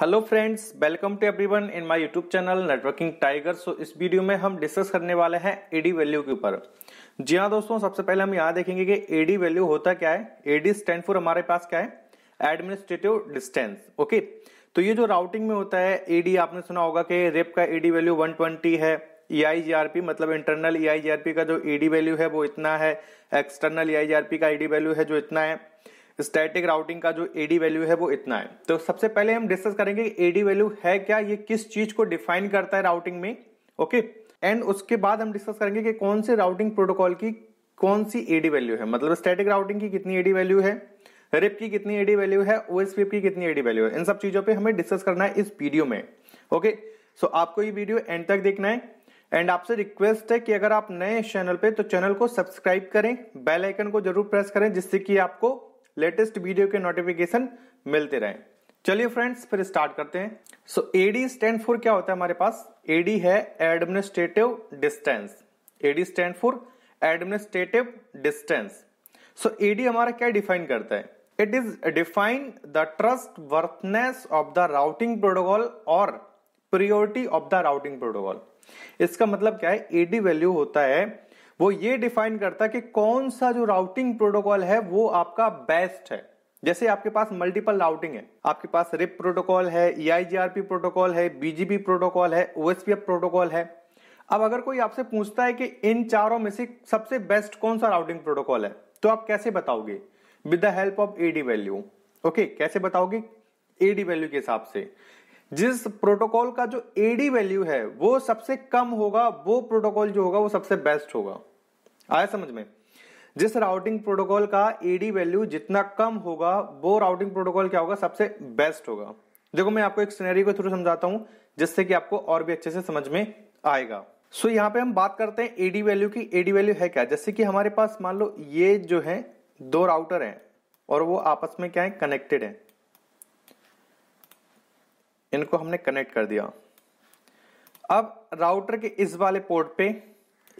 Hello friends welcome to everyone in my YouTube channel networking tiger so इस वीडियो में हम डिस्कस करने वाले हैं एडी वैल्यू के ऊपर जी हाँ दोस्तों सबसे पहले हम यहाँ देखेंगे कि एडी वैल्यू होता क्या है एडी स्टैंड फॉर हमारे पास क्या है एडमिनिस्ट्रेटिव डिस्टेंस ओके तो ये जो राउटिंग में होता है एडी आपने सुना होगा कि रेप का एडी वैल्यू वन है ई e मतलब इंटरनल ई e का जो ईडी वैल्यू है वो इतना है एक्सटर्नल ई e का ईडी वैल्यू है जो इतना है स्टैटिक राउटिंग का जो एडी वैल्यू है वो इतना है तो सबसे पहले हम डिस्कस करेंगे एडी वैल्यू है क्या ये किस चीज को डिफाइन करता है राउटिंग में ओके okay? एंड उसके बाद हम डिस्कस करेंगे कि कौन से राउटिंग प्रोटोकॉल की कौन सी एडी वैल्यू है मतलब स्टैटिक राउटिंग की कितनी एडी वैल्यू है रिप की कितनी एडी वैल्यू है ओएसपीएफ की कितनी एडी वैल्यू है इन सब चीजों पे हमें डिस्कस करना है इस वीडियो में ओके okay? सो so, आपको ये वीडियो एंड तक देखना है एंड आपसे रिक्वेस्ट है कि अगर आप नए चैनल पे तो चैनल को सब्सक्राइब करें बेल आइकन को जरूर प्रेस करें जिससे कि आपको लेटेस्ट वीडियो के नोटिफिकेशन मिलते रहें चलिए फ्रेंड्स फिर स्टार्ट करते हैं सो एडी स्टैंड फॉर क्या होता है हमारे पास एडी है administrative distance AD stand for administrative distance so AD हमारा क्या डिफाइन करता है it is define the trustworthiness of the routing protocol और priority of the routing protocol इसका मतलब क्या है एडी वैल्यू होता है वो ये डिफाइन करता है कि कौन सा जो राउटिंग प्रोटोकॉल है वो आपका बेस्ट है जैसे आपके पास मल्टीपल राउटिंग है आपके पास रिप प्रोटोकॉल है ई e प्रोटोकॉल है बीजीपी प्रोटोकॉल है ओएसपीएफ प्रोटोकॉल है अब अगर कोई आपसे पूछता है कि इन चारों में से सबसे बेस्ट कौन सा राउटिंग प्रोटोकॉल है तो आप कैसे बताओगे with the help of AD value okay कैसे बताओगे एडी वैल्यू के हिसाब से जिस प्रोटोकॉल का जो एडी वैल्यू है वो सबसे कम होगा वो प्रोटोकॉल जो होगा वो सबसे बेस्ट होगा आया समझ में जिस राउटिंग प्रोटोकॉल का एडी वैल्यू जितना कम होगा वो राउटिंग प्रोटोकॉल क्या होगा सबसे बेस्ट होगा देखो मैं आपको एक सिनेरियो के थ्रू समझाता हूं जिससे कि आपको और भी अच्छे से समझ में आएगा सो so, यहाँ पे हम बात करते हैं एडी वैल्यू की एडी वैल्यू है क्या जैसे कि हमारे पास मान लो ये जो है दो राउटर हैं और वो आपस में क्या है कनेक्टेड है इनको हमने कनेक्ट कर दिया अब राउटर के इस वाले पोर्ट पे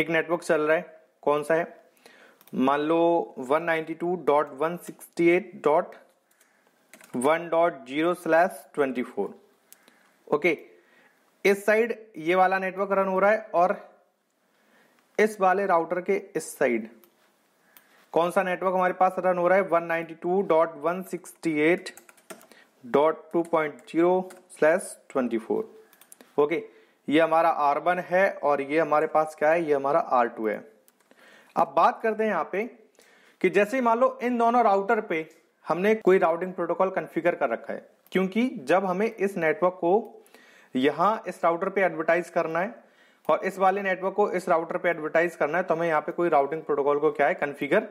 एक नेटवर्क चल रहा है कौन सा है मान लो 192.168.1.0 स्लैश 24 ओके इस साइड ये वाला नेटवर्क रन हो रहा है और इस वाले राउटर के इस साइड कौन सा नेटवर्क हमारे पास रन हो रहा है 192.168 dot two point zero slash twenty four okay ये हमारा आर वन है और ये हमारे पास क्या है ये हमारा आर टू है अब बात करते हैं यहाँ पे कि जैसे मान लो इन दोनों राउटर पे हमने कोई राउटिंग प्रोटोकॉल कन्फिगर कर रखा है क्योंकि जब हमें इस नेटवर्क को यहाँ इस राउटर पे एडवर्टाइज करना है और इस वाले नेटवर्क को इस राउटर पे एडवर्टाइज करना है तो हमें यहाँ पे कोई राउटिंग प्रोटोकॉल को क्या है कन्फिगर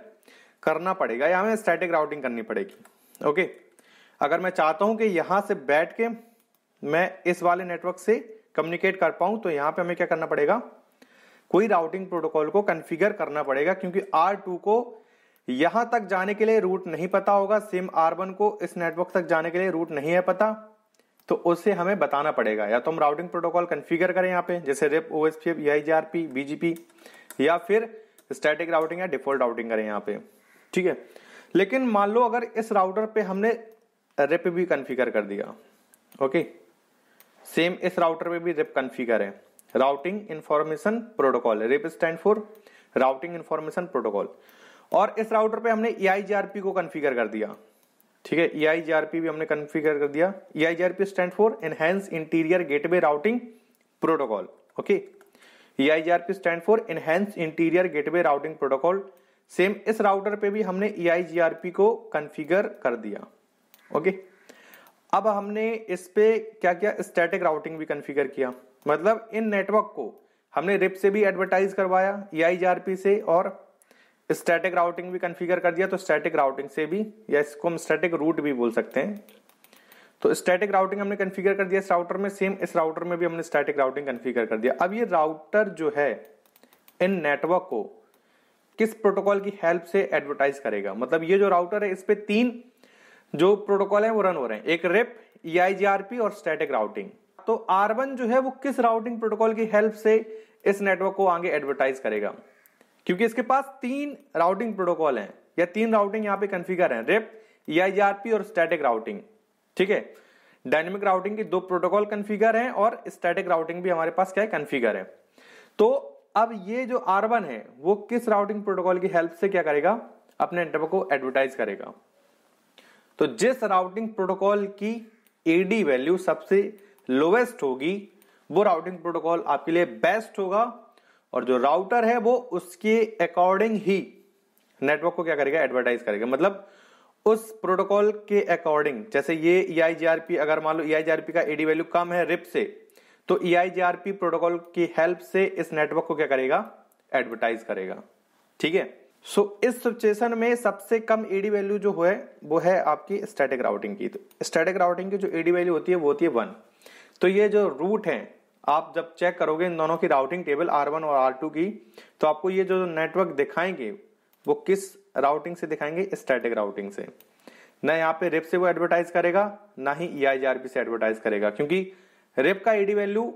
करना पड़ेगा या हमें स्टैटिक राउटिंग करनी पड़ेगी ओके अगर मैं चाहता हूं कि यहां से बैठ के मैं इस वाले नेटवर्क से कम्युनिकेट कर पाऊं तो यहां पे हमें क्या करना पड़ेगा कोई राउटिंग प्रोटोकॉल को कन्फिगर करना पड़ेगा क्योंकि R2 को यहां तक जाने के लिए रूट नहीं पता होगा सिम R1 को इस नेटवर्क तक जाने के लिए रूट नहीं है पता तो उसे हमें बताना पड़ेगा या तो हम राउटिंग प्रोटोकॉल कन्फिगर करें यहाँ पे जैसे रेप ओ एस बीजीपी या फिर स्टैटिक राउटिंग या डिफॉल्ट राउटिंग करें यहाँ पे ठीक है लेकिन मान लो अगर इस राउटर पे हमने रिप भी कन्फिगर कर दिया ओके सेम इस राउटर में भी रिप कन्फिगर है routing information protocol RIP stand for routing information protocol और इस राउटर पे हमने ई e को कन्फिगर कर दिया ठीक है ई e भी हमने कन्फिगर कर दिया E stand for enhance interior gateway routing protocol okay E stand for enhance interior gateway routing protocol same इस राउटर पे भी हमने ई e को कन्फिगर कर दिया ओके अब हमने इस पे क्या क्या स्टैटिक राउटिंग भी कन्फिगर किया मतलब इन नेटवर्क को हमने रिप से भी एडवर्टाइज करवाया ई e से और स्टैटिक राउटिंग भी कन्फिगर कर दिया तो स्टैटिक राउटिंग से भी या इसको हम स्टैटिक रूट भी बोल सकते हैं तो स्टैटिक राउटिंग हमने कन्फिगर कर दिया इस राउटर में सेम इस राउटर में भी हमने स्टैटिक राउटिंग कन्फिगर कर दिया अब ये राउटर जो है इन नेटवर्क को किस प्रोटोकॉल की हेल्प से एडवर्टाइज करेगा मतलब ये जो राउटर है इस पर तीन जो प्रोटोकॉल है वो रन हो रहे हैं एक रेप ई e और स्टैटिक राउटिंग तो आर जो है वो किस राउटिंग प्रोटोकॉल की हेल्प से इस नेटवर्क को आगे एडवर्टाइज करेगा क्योंकि इसके पास तीन राउटिंग प्रोटोकॉल हैं या तीन राउटिंग यहां पे कन्फिगर हैं रेप ई e और स्टैटिक राउटिंग ठीक है डायनेमिक राउटिंग के दो प्रोटोकॉल कन्फिगर हैं और स्टैटिक राउटिंग भी हमारे पास क्या है कन्फिगर है तो अब ये जो आर है वो किस राउटिंग प्रोटोकॉल की हेल्प से क्या करेगा अपने नेटवर्क को एडवर्टाइज करेगा तो जिस राउटिंग प्रोटोकॉल की एडी वैल्यू सबसे लोवेस्ट होगी वो राउटिंग प्रोटोकॉल आपके लिए बेस्ट होगा और जो राउटर है वो उसके अकॉर्डिंग ही नेटवर्क को क्या करेगा एडवर्टाइज करेगा मतलब उस प्रोटोकॉल के अकॉर्डिंग जैसे ये ईआईजीआरपी e अगर मान लो ईआईजीआरपी e का एडी वैल्यू कम है रिप से तो ई e प्रोटोकॉल की हेल्प से इस नेटवर्क को क्या करेगा एडवर्टाइज करेगा ठीक है सो so, इस सिचुएशन में सबसे कम ईडी वैल्यू जो है वो है आपकी स्टैटिक राउटिंग की तो स्टैटिक राउटिंग की जो ईडी वैल्यू होती है वो होती है वन तो ये जो रूट है आप जब चेक करोगे इन दोनों की राउटिंग टेबल आर वन और आर टू की तो आपको ये जो नेटवर्क दिखाएंगे वो किस राउटिंग से दिखाएंगे स्टैटिक राउटिंग से ना यहाँ पे रेप से वो एडवर्टाइज करेगा ना ही ई e से एडवर्टाइज करेगा क्योंकि रेप का ईडी वैल्यू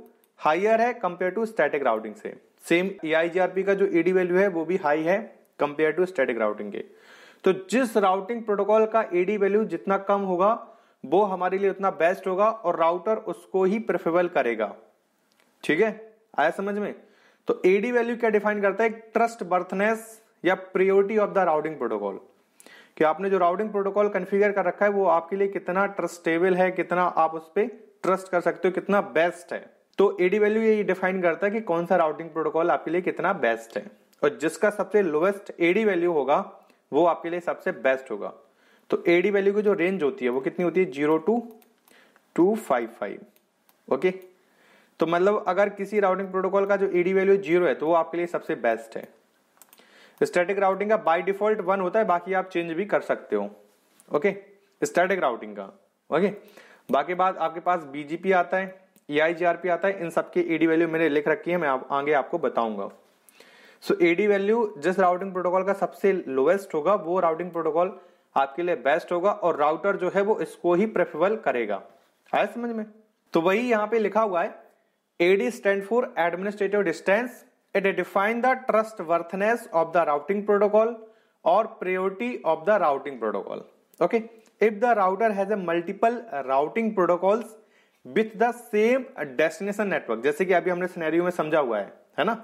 हाइयर है कंपेयर टू स्टैटिक राउटिंग से सेम ई e का जो ईडी वैल्यू है वो भी हाई है कंपेयर टू स्टैटिक राउटिंग के तो जिस राउटिंग प्रोटोकॉल का एडी वैल्यू जितना कम होगा वो हमारे लिए उतना बेस्ट होगा और राउटर उसको ही प्रेफरेबल करेगा ठीक है आया समझ में तो एडी वैल्यू क्या डिफाइन करता है ट्रस्ट बर्थनेस या priority of the routing protocol कि आपने जो राउटिंग प्रोटोकॉल कन्फिगर कर रखा है वो आपके लिए कितना ट्रस्टेबल है कितना आप उस पर ट्रस्ट कर सकते हो कितना बेस्ट है तो एडी वैल्यू ये डिफाइन करता है कि कौन सा राउटिंग प्रोटोकॉल आपके लिए कितना बेस्ट है और जिसका सबसे लोवेस्ट एडी वैल्यू होगा वो आपके लिए सबसे बेस्ट होगा तो एडी वैल्यू की जो रेंज होती है वो कितनी होती है zero two two five five okay तो मतलब अगर किसी राउटिंग प्रोटोकॉल का जो ईडी वैल्यू जीरो है तो वो आपके लिए सबसे बेस्ट है स्टैटिक राउटिंग का बाय डिफॉल्ट वन होता है बाकी आप चेंज भी कर सकते हो ओके स्टैटिक राउटिंग का ओके बाकी बात आपके पास बीजीपी आता है ई आता है इन सबकी ईडी वैल्यू मैंने लिख रखी है मैं आगे आपको बताऊंगा सो एडी वैल्यू जिस राउटिंग प्रोटोकॉल का सबसे लोवेस्ट होगा वो राउटिंग प्रोटोकॉल आपके लिए बेस्ट होगा और राउटर जो है वो इसको ही प्रेफरेबल करेगा आया समझ में तो वही यहाँ पे लिखा हुआ है AD stand for administrative distance it define the trustworthiness of the routing protocol और priority of the routing protocol okay if the router has a multiple routing protocols with the same destination network जैसे कि अभी हमने scenario में समझा हुआ है है ना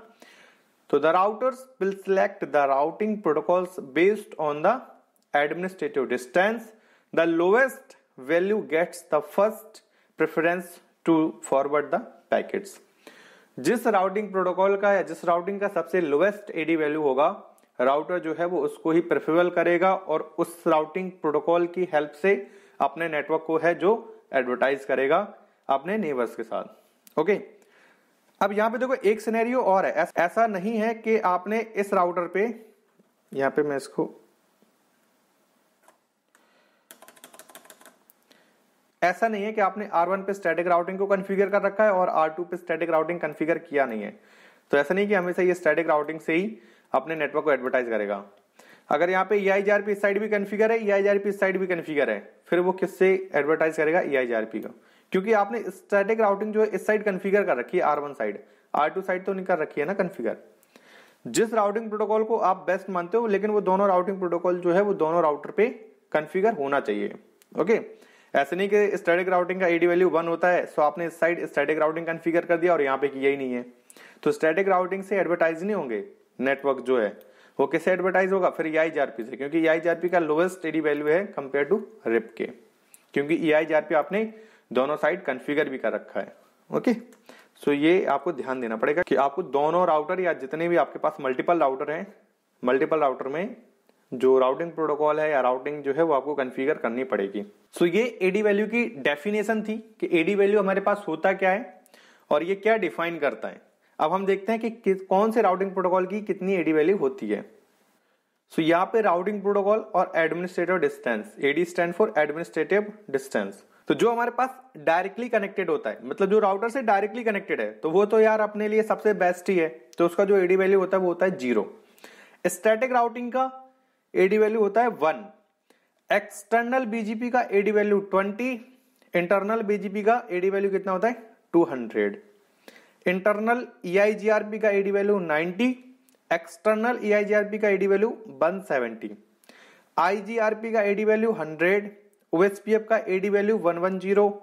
तो the routers will select the routing protocol based on the administrative distance the lowest value gets the first preference to forward the packets जिस राउटिंग प्रोटोकॉल का या जिस राउटिंग का सबसे लोएस्ट एडी वैल्यू होगा राउटर जो है वो उसको ही प्रेफरेबल करेगा और उस राउटिंग प्रोटोकॉल की हेल्प से अपने नेटवर्क को है जो एडवर्टाइज करेगा अपने नेबर्स के साथ ओके okay? अब यहाँ पे देखो एक सिनेरियो और है ऐसा नहीं है कि आपने इस राउटर पे यहाँ पे मैं इसको ऐसा नहीं है कि आपने R1 पे स्टैटिक राउटिंग को कॉन्फ़िगर कर रखा है और R2 पे स्टैटिक राउटिंग कॉन्फ़िगर किया नहीं है तो ऐसा नहीं कि हमेशा ये स्टैटिक राउटिंग से ही अपने नेटवर्क को एडवर्टाइज करेगा अगर यहाँ पे EIGRP इस साइड भी कॉन्फ़िगर है ई आई जी इस साइड भी कॉन्फ़िगर है फिर वो किससे एडवर्टाइज करेगा ई आई जी का क्योंकि आपने स्टैटिक राउटिंग जो है इस साइड कन्फिगर कर रखी है R one side R two side तो नहीं कर रखी है ना कन्फिगर जिस राउटिंग प्रोटोकॉल को आप बेस्ट मानते हो लेकिन वो दोनों राउटिंग प्रोटोकॉल जो है वो दोनों राउटर पे कन्फिगर होना चाहिए ओके ऐसे नहीं कि स्टैटिक राउटिंग का एडी वैल्यू वन होता है सो आपने इस साइड स्टैटिक राउटिंग कन्फिगर कर दिया और यहाँ पे किया ही नहीं है तो स्टैटिक राउटिंग से एडवर्टाइज नहीं होंगे नेटवर्क जो है वो कैसे एडवर्टाइज होगा फिर ई e से क्योंकि ई e आई का लोएस्ट एडी वैल्यू है कंपेयर टू रिप के क्योंकि ई e आई आपने दोनों साइड कन्फिगर भी कर रखा है ओके सो ये आपको ध्यान देना पड़ेगा कि आपको दोनों राउटर या जितने भी आपके पास मल्टीपल राउटर हैं मल्टीपल राउटर में जो राउटिंग प्रोटोकॉल है या राउटिंग जो है वो आपको कन्फिगर करनी पड़ेगी सो ये एडी वैल्यू की डेफिनेशन थी कि एडी वैल्यू हमारे पास होता क्या है और ये क्या डिफाइन करता है अब हम देखते हैं कि, कि कौन से राउटिंग प्रोटोकॉल की कितनी एडी वैल्यू होती है सो so, यहाँ पे राउटिंग प्रोटोकॉल और administrative distance AD stand for administrative distance तो जो हमारे पास डायरेक्टली कनेक्टेड होता है मतलब जो राउटर से डायरेक्टली कनेक्टेड है तो वो तो यार अपने लिए सबसे बेस्ट ही है तो उसका जो एडी वैल्यू होता है वो होता है जीरो स्टैटिक राउटिंग का एडी वैल्यू होता है वन एक्सटर्नल बीजीपी का AD value twenty internal BGP का एडी वैल्यू कितना होता है टू हंड्रेड इंटरनल ई का AD value ninety external E का एडी वैल्यू 170 आईजीआरपी का एडी वैल्यू हंड्रेड ओएसपीएफ का एडी वैल्यू 110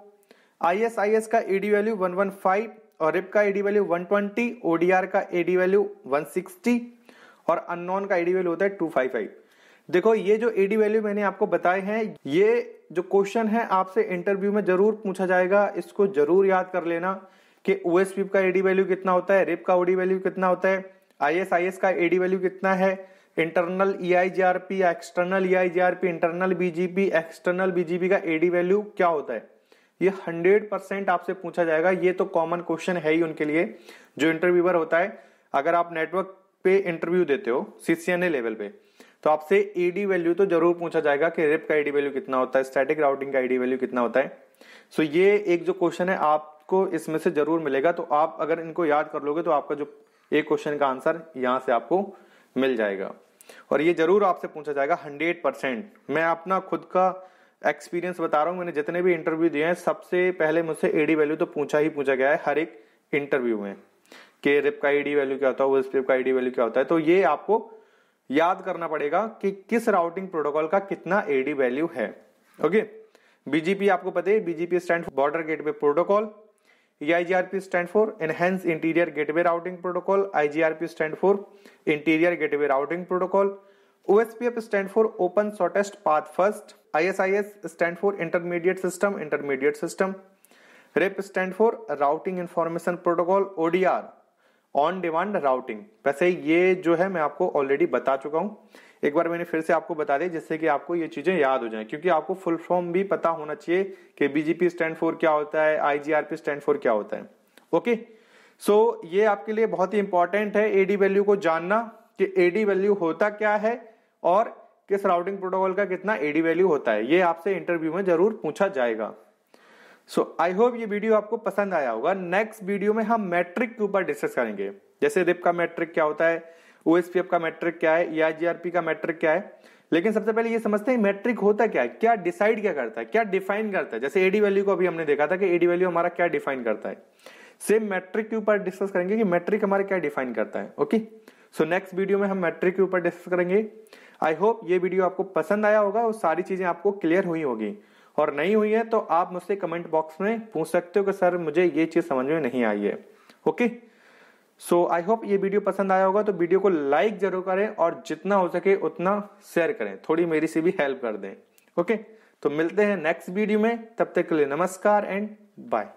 आईएसआईएस का एडी वैल्यू 115 और रिप का एडी वैल्यू 120 ओडीआर का एडी वैल्यू 160 और अननोन का एडी वैल्यू होता है 255 देखो ये जो एडी वैल्यू मैंने आपको बताए हैं ये जो क्वेश्चन है आपसे इंटरव्यू में जरूर पूछा जाएगा इसको जरूर याद कर लेना कि ओएसपीएफ का एडी वैल्यू कितना होता है रिप का ओडी वैल्यू कितना होता है आईएसआईएस का एडी वैल्यू कितना है internal E I G R P external E I G R P internal BGP external BGP का एडी वैल्यू क्या होता है ये हंड्रेड परसेंट आपसे पूछा जाएगा ये तो कॉमन क्वेश्चन है ही उनके लिए जो इंटरव्यूअर होता है अगर आप नेटवर्क पे इंटरव्यू देते हो सीसीएनए लेवल पे तो आपसे एडी वैल्यू तो जरूर पूछा जाएगा कि रिप का एडी वैल्यू कितना होता है स्टैटिक राउटिंग का एडी वैल्यू कितना होता है सो ये एक जो क्वेश्चन है आपको इसमें से जरूर मिलेगा तो आप अगर इनको याद कर लोगे तो आपका जो एक क्वेश्चन का आंसर यहां से आपको मिल जाएगा और ये जरूर आपसे पूछा जाएगा हंड्रेड परसेंट मैं अपना खुद का एक्सपीरियंस बता रहा हूँ मैंने जितने भी इंटरव्यू दिए हैं सबसे पहले मुझसे एडी वैल्यू तो पूछा ही पूछा गया है हर एक इंटरव्यू में कि रिप का ईडी वैल्यू क्या होता है वेस्ट रिप का ईडी वैल्यू क्या होता है तो ये आपको याद करना पड़ेगा कि किस राउटिंग प्रोटोकॉल का कितना एडी वैल्यू है ओके बीजीपी आपको पता है बीजीपी स्टैंड बॉर्डर पे प्रोटोकॉल ये IGRP stand for enhance interior gateway routing protocol IGRP stand for interior gateway routing protocol OSPF stand for open shortest path first ISIS stand for intermediate system intermediate system RIP stand for routing information protocol ODR on demand routing वैसे ये जो है मैं आपको already बता चुका हूं एक बार मैंने फिर से आपको बता दें जिससे कि आपको ये चीजें याद हो जाएं क्योंकि आपको फुल फॉर्म भी पता होना चाहिए कि बीजेपी स्टैंड फॉर क्या होता है आईजीआरपी स्टैंड फॉर क्या होता है ओके सो so, ये आपके लिए बहुत ही इंपॉर्टेंट है एडी वैल्यू को जानना कि एडी वैल्यू होता क्या है और किस राउटिंग प्रोटोकॉल का कितना एडी वैल्यू होता है ये आपसे इंटरव्यू में जरूर पूछा जाएगा सो आई होप ये वीडियो आपको पसंद आया होगा नेक्स्ट वीडियो में हम मैट्रिक के ऊपर डिस्कस करेंगे जैसे रिप का मैट्रिक क्या होता है ओएसपीएफ का मैट्रिक क्या है या e पी का मैट्रिक क्या है लेकिन सबसे पहले ये समझते हैं मैट्रिक होता क्या है क्या डिसाइड क्या करता है क्या डिफाइन करता है जैसे एडी वैल्यू को अभी हमने देखा था कि एडी वैल्यू हमारा क्या डिफाइन करता है सेम मैट्रिक के ऊपर डिस्कस करेंगे कि मैट्रिक हमारा क्या डिफाइन करता है ओके सो नेक्स्ट वीडियो में हम मैट्रिक के ऊपर डिस्कस करेंगे आई होप ये वीडियो आपको पसंद आया होगा और सारी चीजें आपको क्लियर हुई होगी और नहीं हुई है तो आप मुझसे कमेंट बॉक्स में पूछ सकते हो कि सर मुझे ये चीज समझ में नहीं आई है ओके सो आई होप ये वीडियो पसंद आया होगा तो वीडियो को लाइक जरूर करें और जितना हो सके उतना शेयर करें थोड़ी मेरी से भी हेल्प कर दें ओके तो मिलते हैं नेक्स्ट वीडियो में तब तक के लिए नमस्कार एंड बाय